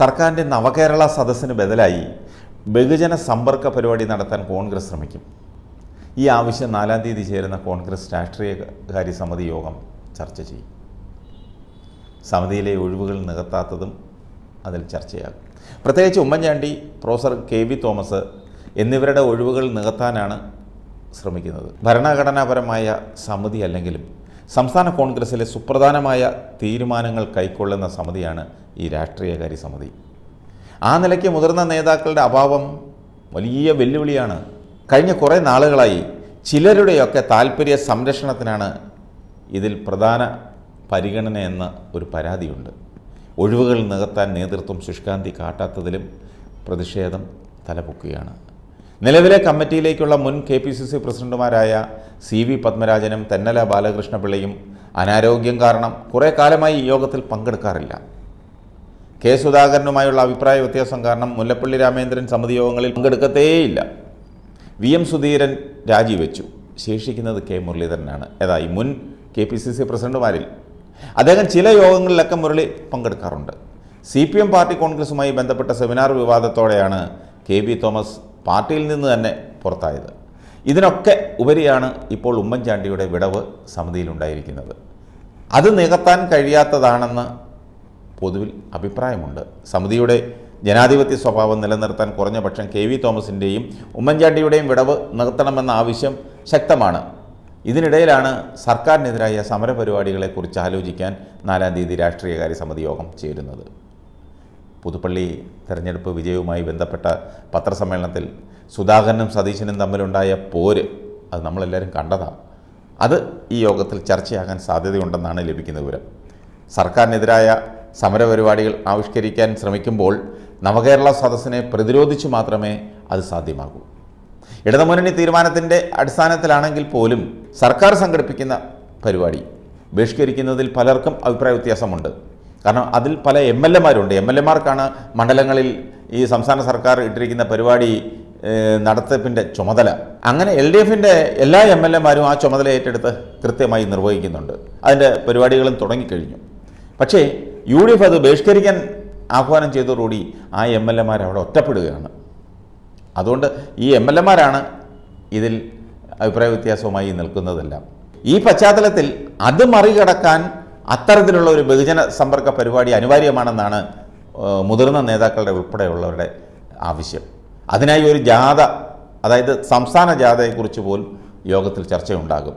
സർക്കാരിൻ്റെ നവകേരള സദസ്സിന് ബദലായി ബഹുജന സമ്പർക്ക പരിപാടി നടത്താൻ കോൺഗ്രസ് ശ്രമിക്കും ഈ ആവശ്യം നാലാം തീയതി ചേരുന്ന കോൺഗ്രസ് രാഷ്ട്രീയകാര്യ സമിതി യോഗം ചർച്ച ചെയ്യും സമിതിയിലെ ഒഴിവുകൾ നികത്താത്തതും അതിൽ ചർച്ചയാകും പ്രത്യേകിച്ച് Oommen Chandy professor K V Thomas എന്നിവരുടെ ഒഴിവുകൾ നികത്താനാണ് ശ്രമിക്കുന്നത് ഭരണഘടനാപരമായ സമിതി അല്ലെങ്കിലും സംസ്ഥാന കോൺഗ്രസിലെ സുപ്രധാനമായ തീരുമാനങ്ങൾ കൈക്കൊള്ളുന്ന സമിതിയാണ് ഈ രാഷ്ട്രീയകാര്യ സമിതി ആ നിലയ്ക്ക് മുതിർന്ന നേതാക്കളുടെ അഭാവം വലിയ വെല്ലുവിളിയാണ് കഴിഞ്ഞ കുറേ നാളുകളായി ചിലരുടെയൊക്കെ താല്പര്യ സംരക്ഷണത്തിനാണ് ഇതിൽ പ്രധാന പരിഗണന എന്ന ഒരു പരാതിയുണ്ട് ഒഴിവുകൾ നികത്താൻ നേതൃത്വം ശുഷ്കാന്തി കാട്ടാത്തതിലും പ്രതിഷേധം തലപൊക്കുകയാണ് നിലവിലെ കമ്മിറ്റിയിലേക്കുള്ള മുൻ കെ പി സി സി പ്രസിഡന്റുമാരായ സി വി പത്മരാജനും തെന്നല ബാലകൃഷ്ണപിള്ളയും അനാരോഗ്യം കാരണം കുറേ കാലമായി യോഗത്തിൽ പങ്കെടുക്കാറില്ല കെ സുധാകരനുമായുള്ള അഭിപ്രായ വ്യത്യാസം കാരണം മുല്ലപ്പള്ളി രാമേന്ദ്രൻ സമിതി യോഗങ്ങളിൽ പങ്കെടുക്കത്തേയില്ല വി എം സുധീരൻ രാജിവെച്ചു ശേഷിക്കുന്നത് കെ മുരളീധരനാണ് ഏതായി മുൻ കെ പി സി സി പ്രസിഡന്റുമാരിൽ അദ്ദേഹം ചില യോഗങ്ങളിലൊക്കെ മുരളി പങ്കെടുക്കാറുണ്ട് സി പി എം പാർട്ടി കോൺഗ്രസുമായി ബന്ധപ്പെട്ട സെമിനാർ വിവാദത്തോടെയാണ് കെ ബി തോമസ് പാർട്ടിയിൽ നിന്ന് തന്നെ പുറത്തായത് ഇതിനൊക്കെ ഉപരിയാണ് ഇപ്പോൾ ഉമ്മൻചാണ്ടിയുടെ വിടവ് സമിതിയിലുണ്ടായിരിക്കുന്നത് അത് നികത്താൻ കഴിയാത്തതാണെന്ന് പൊതുവിൽ അഭിപ്രായമുണ്ട് സമിതിയുടെ ജനാധിപത്യ സ്വഭാവം നിലനിർത്താൻ കുറഞ്ഞ പക്ഷം കെ വി തോമസിൻ്റെയും ഉമ്മൻചാണ്ടിയുടെയും വിടവ് നികത്തണമെന്ന ആവശ്യം ശക്തമാണ് ഇതിനിടയിലാണ് സർക്കാരിനെതിരായ സമരപരിപാടികളെക്കുറിച്ച് ആലോചിക്കാൻ നാലാം തീയതി രാഷ്ട്രീയകാര്യ സമിതി യോഗം ചേരുന്നത് പുതുപ്പള്ളി തെരഞ്ഞെടുപ്പ് വിജയവുമായി ബന്ധപ്പെട്ട പത്രസമ്മേളനത്തിൽ സുധാകരനും സതീശനും തമ്മിലുണ്ടായ പോര് അത് നമ്മളെല്ലാവരും കണ്ടതാണ് അത് ഈ യോഗത്തിൽ ചർച്ചയാകാൻ സാധ്യതയുണ്ടെന്നാണ് ലഭിക്കുന്ന വിവരം സർക്കാരിനെതിരായ സമരപരിപാടികൾ ആവിഷ്കരിക്കാൻ ശ്രമിക്കുമ്പോൾ നവകേരള സദസ്സിനെ പ്രതിരോധിച്ച് മാത്രമേ അത് സാധ്യമാകൂ ഇടതുമുന്നണി തീരുമാനത്തിൻ്റെ അടിസ്ഥാനത്തിലാണെങ്കിൽ പോലും സർക്കാർ സംഘടിപ്പിക്കുന്ന പരിപാടി ബഹിഷ്കരിക്കുന്നതിൽ പലർക്കും അഭിപ്രായ വ്യത്യാസമുണ്ട് കാരണം അതിൽ പല എം എൽ എമാരുണ്ട് എം എൽ എമാർക്കാണ് മണ്ഡലങ്ങളിൽ ഈ സംസ്ഥാന സർക്കാർ ഇട്ടിരിക്കുന്ന പരിപാടി നടത്തിപ്പിൻ്റെ ചുമതല അങ്ങനെ എൽ ഡി എഫിൻ്റെ എല്ലാ എം എൽ എമാരും ആ ചുമതല ഏറ്റെടുത്ത് കൃത്യമായി നിർവഹിക്കുന്നുണ്ട് അതിൻ്റെ പരിപാടികളും തുടങ്ങിക്കഴിഞ്ഞു പക്ഷേ യു ഡി എഫ് അത് ബഹിഷ്കരിക്കാൻ ആഹ്വാനം ചെയ്തതോടുകൂടി ആ എം എൽ എമാർ അവിടെ ഒറ്റപ്പെടുകയാണ് അതുകൊണ്ട് ഈ എം എൽ എമാരാണ് ഇതിൽ അഭിപ്രായ വ്യത്യാസവുമായി നിൽക്കുന്നതെല്ലാം ഈ പശ്ചാത്തലത്തിൽ അത് മറികടക്കാൻ അത്തരത്തിലുള്ള ഒരു ബഹുജന സമ്പർക്ക പരിപാടി അനിവാര്യമാണെന്നാണ് മുതിർന്ന നേതാക്കളുടെ ഉൾപ്പെടെയുള്ളവരുടെ ആവശ്യം അതിനായി ഒരു ജാഥ അതായത് സംസ്ഥാന ജാഥയെക്കുറിച്ച് പോലും യോഗത്തിൽ ചർച്ചയുണ്ടാകും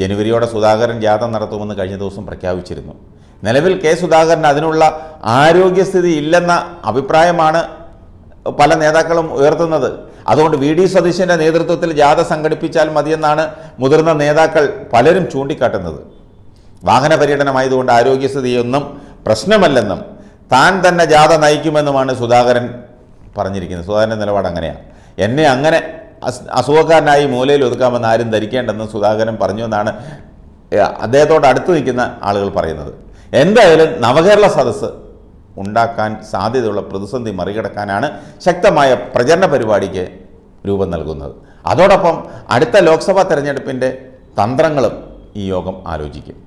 ജനുവരിയോടെ സുധാകരൻ ജാഥ നടത്തുമെന്ന് കഴിഞ്ഞ ദിവസം പ്രഖ്യാപിച്ചിരുന്നു നിലവിൽ കെ സുധാകരൻ അതിനുള്ള ആരോഗ്യസ്ഥിതി ഇല്ലെന്ന അഭിപ്രായമാണ് പല നേതാക്കളും ഉയർത്തുന്നത് അതുകൊണ്ട് വി ഡി സതീശൻ്റെ നേതൃത്വത്തിൽ ജാഥ സംഘടിപ്പിച്ചാൽ മതിയെന്നാണ് മുതിർന്ന നേതാക്കൾ പലരും ചൂണ്ടിക്കാട്ടുന്നത് വാഹന പര്യടനമായതുകൊണ്ട് ആരോഗ്യസ്ഥിതിയൊന്നും പ്രശ്നമല്ലെന്നും താൻ തന്നെ ജാഥ നയിക്കുമെന്നുമാണ് സുധാകരൻ പറഞ്ഞിരിക്കുന്നത് സുധാകരൻ്റെ നിലപാട് അങ്ങനെയാണ് എന്നെ അങ്ങനെ അസുഖക്കാരനായി മൂലയിൽ ഒതുക്കാമെന്ന് ആരും ധരിക്കേണ്ടെന്ന് സുധാകരൻ പറഞ്ഞു എന്നാണ് അദ്ദേഹത്തോട് അടുത്ത് നിൽക്കുന്ന ആളുകൾ പറയുന്നത് എന്തായാലും നവകേരള സദസ്സ് ഉണ്ടാക്കാൻ സാധ്യതയുള്ള പ്രതിസന്ധി മറികടക്കാനാണ് ശക്തമായ പ്രചരണ പരിപാടിക്ക് രൂപം നൽകുന്നത് അതോടൊപ്പം അടുത്ത ലോക്സഭാ തെരഞ്ഞെടുപ്പിൻ്റെ തന്ത്രങ്ങളും ഈ യോഗം ആലോചിക്കും